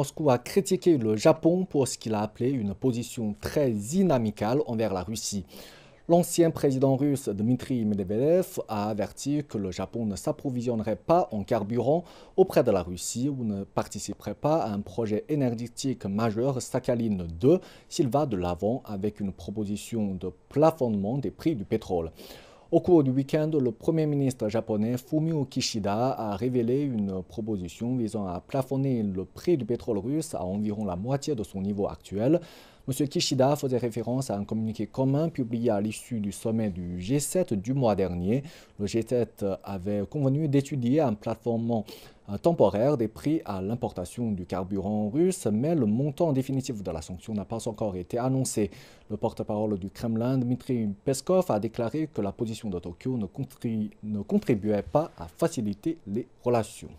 Moscou a critiqué le Japon pour ce qu'il a appelé une position très inamicale envers la Russie. L'ancien président russe Dmitri Medvedev a averti que le Japon ne s'approvisionnerait pas en carburant auprès de la Russie ou ne participerait pas à un projet énergétique majeur Sakhaline 2 s'il va de l'avant avec une proposition de plafonnement des prix du pétrole. Au cours du week-end, le Premier ministre japonais Fumio Kishida a révélé une proposition visant à plafonner le prix du pétrole russe à environ la moitié de son niveau actuel. M. Kishida faisait référence à un communiqué commun publié à l'issue du sommet du G7 du mois dernier. Le G7 avait convenu d'étudier un plafonnement euh, temporaire des prix à l'importation du carburant russe, mais le montant définitif de la sanction n'a pas encore été annoncé. Le porte-parole du Kremlin, Dmitry Peskov, a déclaré que la position de Tokyo ne, contribuait pas à faciliter les relations.